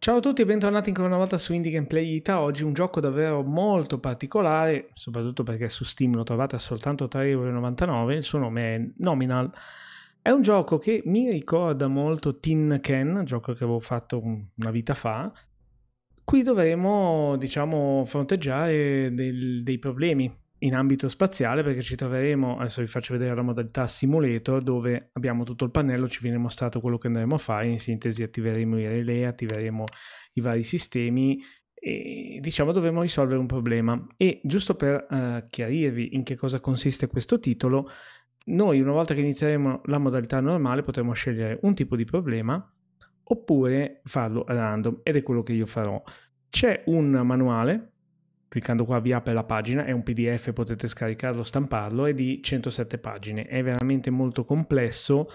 Ciao a tutti e bentornati ancora una volta su Indie Gameplay Ita, oggi un gioco davvero molto particolare, soprattutto perché su Steam lo trovate a soltanto 3,99€, il suo nome è Nominal. È un gioco che mi ricorda molto Tin Ken, gioco che avevo fatto una vita fa. Qui dovremo, diciamo, fronteggiare del, dei problemi in ambito spaziale perché ci troveremo, adesso vi faccio vedere la modalità simulator dove abbiamo tutto il pannello, ci viene mostrato quello che andremo a fare, in sintesi attiveremo i relay, attiveremo i vari sistemi e diciamo dovremo risolvere un problema e giusto per eh, chiarirvi in che cosa consiste questo titolo, noi una volta che inizieremo la modalità normale potremo scegliere un tipo di problema oppure farlo random ed è quello che io farò. C'è un manuale cliccando qua vi apre la pagina, è un PDF, potete scaricarlo, stamparlo, è di 107 pagine, è veramente molto complesso,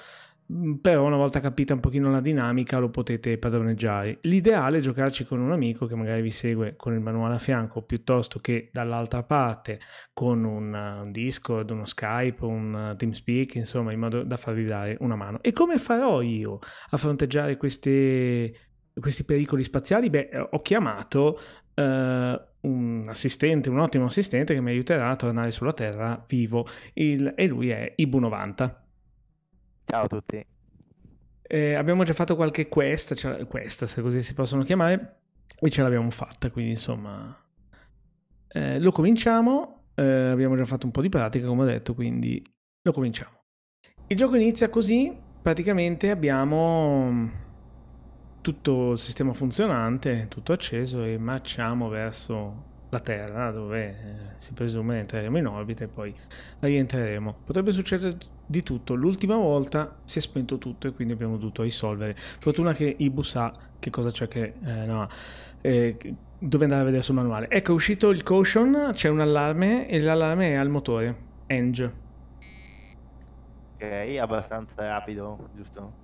mm, però una volta capita un pochino la dinamica lo potete padroneggiare. L'ideale è giocarci con un amico che magari vi segue con il manuale a fianco, piuttosto che dall'altra parte con un eh, Discord, uno Skype, un eh, TeamSpeak, insomma, in modo da farvi dare una mano. E come farò io a fronteggiare queste questi pericoli spaziali, beh, eh, ho chiamato eh, un assistente, un ottimo assistente che mi aiuterà a tornare sulla Terra vivo Il, e lui è Ibu90. Ciao a tutti. Eh, abbiamo già fatto qualche quest, cioè quest, se così si possono chiamare, e ce l'abbiamo fatta, quindi insomma... Eh, lo cominciamo, eh, abbiamo già fatto un po' di pratica come ho detto, quindi lo cominciamo. Il gioco inizia così, praticamente abbiamo tutto il sistema funzionante, tutto acceso e marciamo verso la Terra dove eh, si presume entreremo in orbita e poi rientreremo. Potrebbe succedere di tutto, l'ultima volta si è spento tutto e quindi abbiamo dovuto risolvere. Fortuna che Ibu sa che cosa c'è che... Eh, no, eh, dove andare a vedere sul manuale. Ecco, è uscito il caution, c'è un allarme e l'allarme è al motore, Eng. Ok, abbastanza rapido, giusto?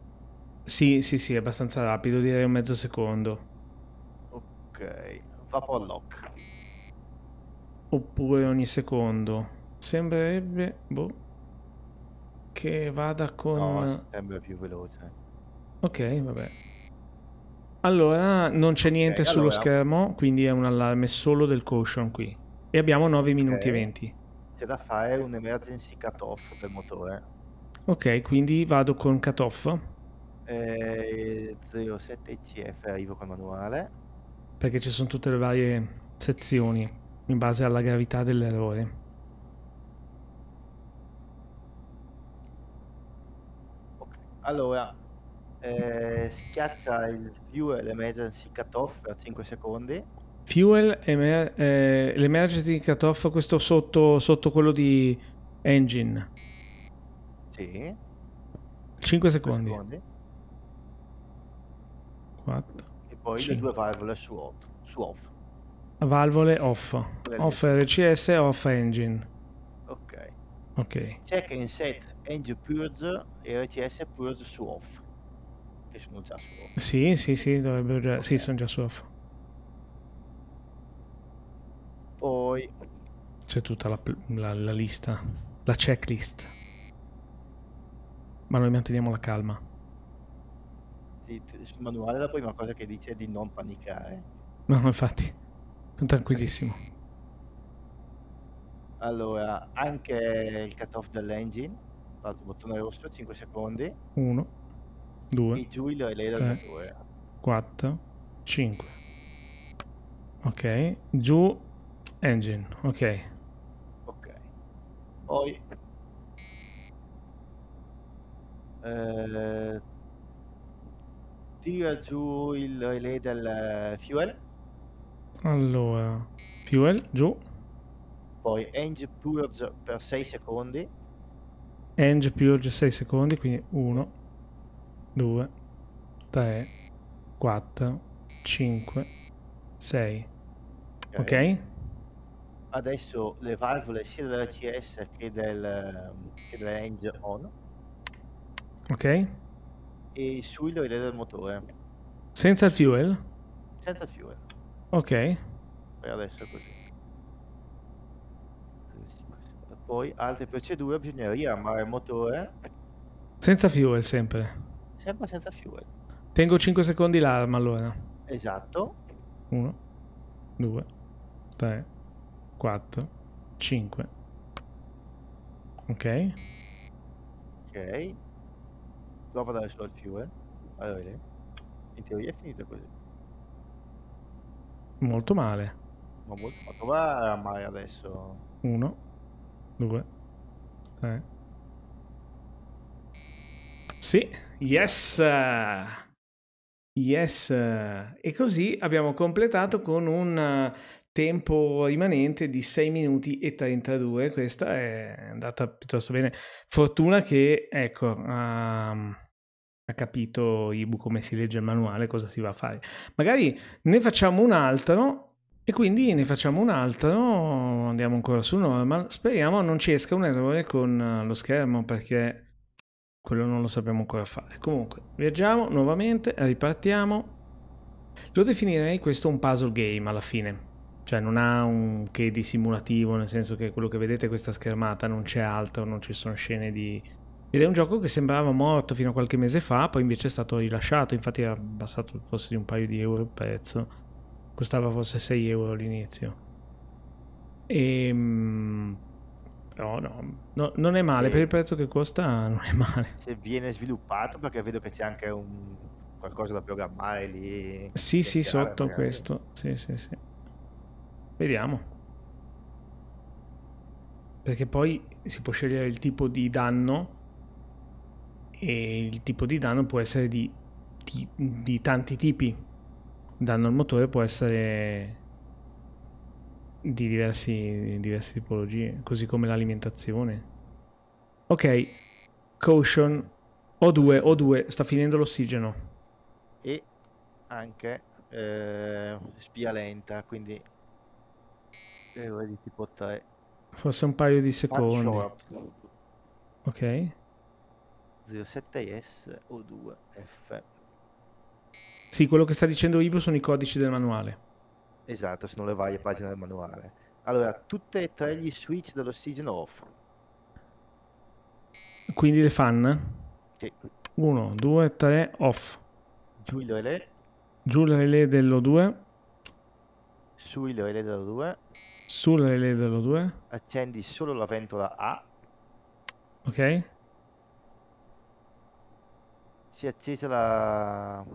Sì, sì, sì, è abbastanza rapido, direi un mezzo secondo. Ok, vapor lock. Oppure ogni secondo. Sembrerebbe, boh, che vada con... No, sembra più veloce. Ok, vabbè. Allora, non c'è niente okay, sullo allora... schermo, quindi è un allarme solo del caution qui. E abbiamo 9 minuti okay. e 20. C'è da fare un emergency cut-off per motore. Ok, quindi vado con cut-off. 07 eh, cf arrivo col manuale. Perché ci sono tutte le varie sezioni in base alla gravità dell'errore. Ok, allora eh, schiaccia il fuel emergency cutoff per 5 secondi. Fuel emer- eh, l'emergency cutoff, questo sotto, sotto quello di engine. Sì. 5 secondi. 5 secondi. 4. E poi 5. le due valvole su off. Su off. Valvole off. Quelle off RCS e off engine. Ok. Ok. Check and set engine purge e RCS purge su off. Che sono già su off. Sì, sì, sì, dovrebbero già... Okay. Sì, sono già su off. Poi... C'è tutta la, la, la lista, la checklist. Ma noi manteniamo la calma ti, ti, sul manuale la prima cosa che dice è di non panicare. No, infatti, sono tranquillissimo. Allora, anche il cutoff dell'engine, l'altro bottone rosso, 5 secondi. 1, 2, I giù il relay del motore. 4, 5. Ok, giù engine, ok. Ok. Poi... Eh, tira giù il relay del eh, fuel. Allora, fuel giù. Poi Eng Purge per 6 secondi. Eng Purge 6 secondi, quindi 1, 2, 3, 4, 5, 6. Ok? Adesso le valvole sia della CS che, del, ehm, che della Eng On. Ok e sui le del motore. Senza il fuel? Senza il fuel. Ok. Per adesso è così. Poi altre procedure, bisogna riarmare il motore. Senza fuel sempre. Sempre senza fuel. Tengo 5 secondi l'arma allora. Esatto. 1, 2, 3, 4, 5. Ok. Ok prova dare solo il fuel. Allora, in teoria è finita così. Molto male. Ma molto quanto va a adesso? Uno, due, tre. Sì, yes! Yes, e così abbiamo completato con un tempo rimanente di 6 minuti e 32, questa è andata piuttosto bene. Fortuna che, ecco, um, ha capito Ibu come si legge il manuale, cosa si va a fare. Magari ne facciamo un altro e quindi ne facciamo un altro, andiamo ancora su normal, speriamo non ci esca un errore con eh, lo schermo perché quello non lo sappiamo ancora fare. Comunque, viaggiamo nuovamente, ripartiamo. Lo definirei questo un puzzle game alla fine cioè non ha un che di simulativo, nel senso che quello che vedete è questa schermata, non c'è altro, non ci sono scene di... Ed è un gioco che sembrava morto fino a qualche mese fa, poi invece è stato rilasciato, infatti era abbassato forse di un paio di euro il prezzo, costava forse 6 euro all'inizio. E... Ehm, però no, no, non è male, e... per il prezzo che costa non è male. Se viene sviluppato, perché vedo che c'è anche un... qualcosa da programmare lì. Sì, sì, sotto magari. questo, sì, sì, sì. Vediamo. Perché poi si può scegliere il tipo di danno e il tipo di danno può essere di, di, di tanti tipi. Danno al motore può essere di, diversi, diverse tipologie, così come l'alimentazione. Ok, caution O2, O2, sta finendo l'ossigeno. E anche eh, spia lenta, quindi e ora tipo 3. Forse un paio di secondi. Ok. 07S O2F. Sì, quello che sta dicendo Ibo sono i codici del manuale. Esatto, sono le varie pagine del manuale. Allora, tutte e tre gli switch dell'ossigeno off. Quindi le fan? Sì. 1, 2, 3, off. Giù il relè. Giù il relè dello 2 sui relay dello 2. Sul relay dello 2. Accendi solo la ventola A. Ok. Si è accesa la...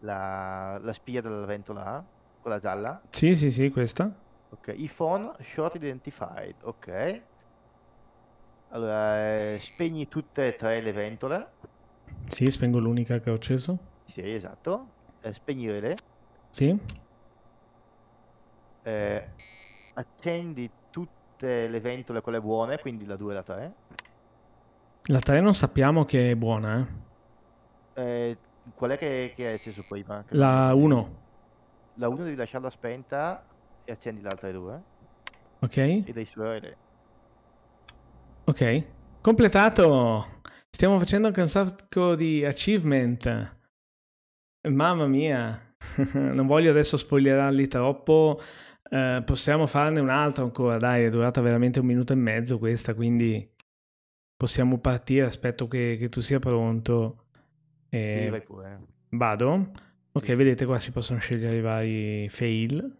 La, la spia della ventola A, quella gialla. Sì, sì, sì, questa. Ok, iPhone short identified, ok. Allora, eh, spegni tutte e tre le ventole. Sì, spengo l'unica che ho acceso. Sì, esatto. Eh, spegni le. Sì eh, accendi tutte le ventole, quelle buone, quindi la 2 e la 3. La 3 non sappiamo che è buona, eh? eh qual è che, che hai acceso prima? Che la 1. La 1 devi lasciarla spenta e accendi le altre due. Ok. E dai sulle eh, Ok. Completato! Stiamo facendo anche un sacco di achievement. Mamma mia! non voglio adesso spoilerarli troppo. Eh, possiamo farne un'altra ancora, dai, è durata veramente un minuto e mezzo questa, quindi possiamo partire, aspetto che, che tu sia pronto. E sì, vai pure. Vado? Ok, sì. vedete qua si possono scegliere i vari fail,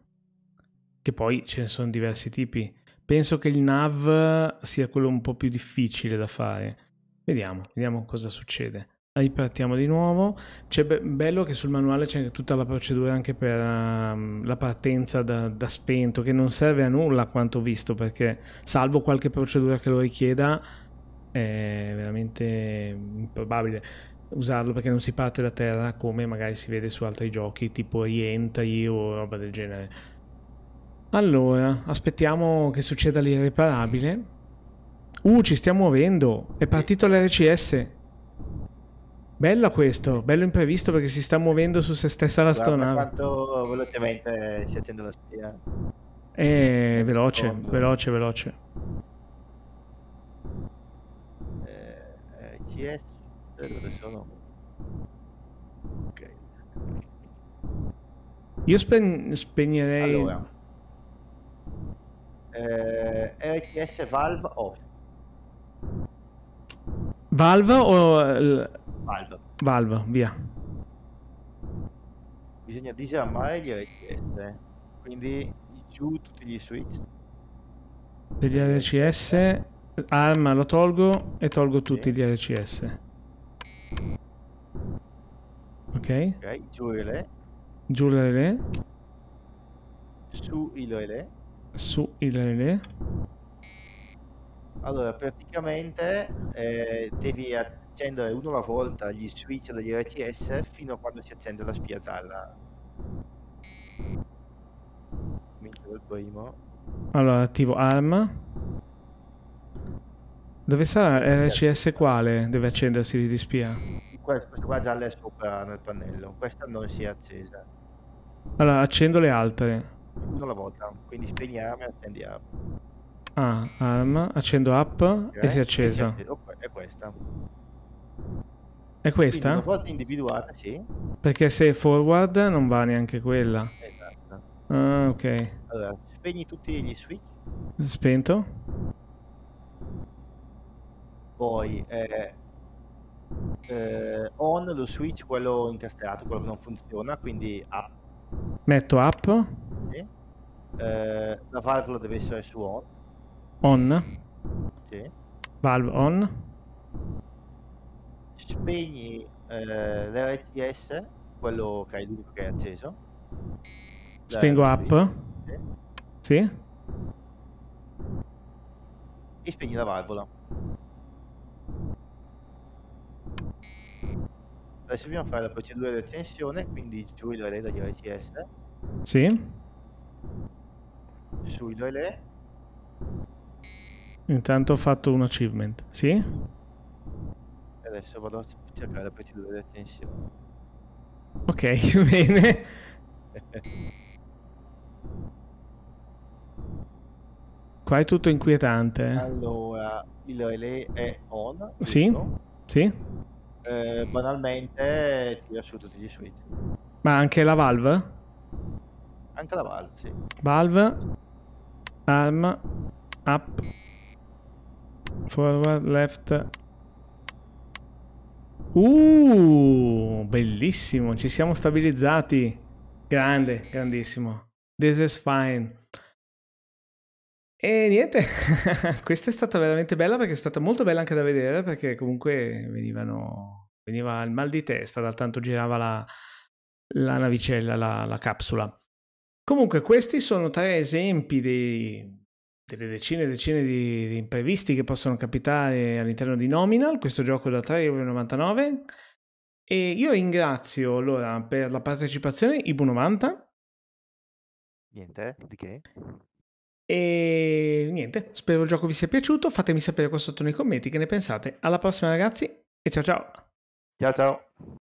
che poi ce ne sono diversi tipi. Penso che il nav sia quello un po' più difficile da fare. Vediamo, vediamo cosa succede. Ripartiamo di nuovo. C'è be- bello che sul manuale c'è tutta la procedura anche per um, la partenza da, da, spento, che non serve a nulla a quanto visto, perché salvo qualche procedura che lo richieda, è veramente improbabile usarlo perché non si parte da terra come magari si vede su altri giochi, tipo rientri o roba del genere. Allora, aspettiamo che succeda l'irreparabile. Uh, ci stiamo muovendo! È partito l'RCS! Bello questo, bello imprevisto perché si sta muovendo su se stessa l'astronave. Guarda quanto velocemente si accende la spia. Eh, veloce, veloce, veloce. Eh, eh CS, dove sono? Ok. Io spe- spegnerei... Allora. Eh, RCS eh, Valve off. Valve o... Valve. Valve, via. Bisogna disarmare gli RCS, eh. quindi giù tutti gli switch. Degli RCS, arma lo tolgo e tolgo tutti gli RCS. Ok. Ok, giù il relè. Giù il relè. Su il relè. Su il relè. Allora, praticamente eh, devi accendere uno alla volta gli switch degli RTS fino a quando si accende la spiazzalla. Comincio il primo. Allora, attivo ARM. Dove sarà RCS quale deve accendersi di spia? Questo, questo qua giallo è sopra nel pannello, questa non si è accesa. Allora, accendo le altre. Una alla volta, quindi spegniamo e accendiamo. Ah, arm, ehm, accendo app okay. e si è accesa. È questa. È questa? Quindi una volta individuata, sì. Perché se è forward non va neanche quella. Esatto. Ah, ok. Allora, spegni tutti gli switch. Spento. Poi eh, eh, on lo switch, quello incastrato, quello che non funziona, quindi up. Metto up. Sì. Eh, la valvola deve essere su on. On. Sì. Valve on. Spegni eh, l'RTS, quello che hai l'unico che è acceso. Spengo up. Sì. sì. E spegni la valvola. Adesso dobbiamo fare la procedura di accensione, quindi giù il relay dagli RTS. Sì. Su il relay Intanto ho fatto un achievement, sì? Adesso vado a cercare poi ti vedete insieme. Ok, bene. Qua è tutto inquietante. Allora, il relay è on. Sì, giusto? sì. Eh, banalmente tira su tutti gli switch. Ma anche la valve? Anche la valve, sì. Valve, arm, up, Forward, left. Uh, bellissimo, ci siamo stabilizzati. Grande, grandissimo. This is fine. E niente, questa è stata veramente bella perché è stata molto bella anche da vedere perché comunque venivano, veniva il mal di testa dal tanto girava la, la navicella, la, la capsula. Comunque questi sono tre esempi dei delle decine e decine di, di, imprevisti che possono capitare all'interno di Nominal, questo gioco da 3,99€. E io ringrazio allora per la partecipazione Ibu90. Niente, di che? E niente, spero il gioco vi sia piaciuto. Fatemi sapere qua sotto nei commenti che ne pensate. Alla prossima, ragazzi, e ciao ciao. Ciao ciao.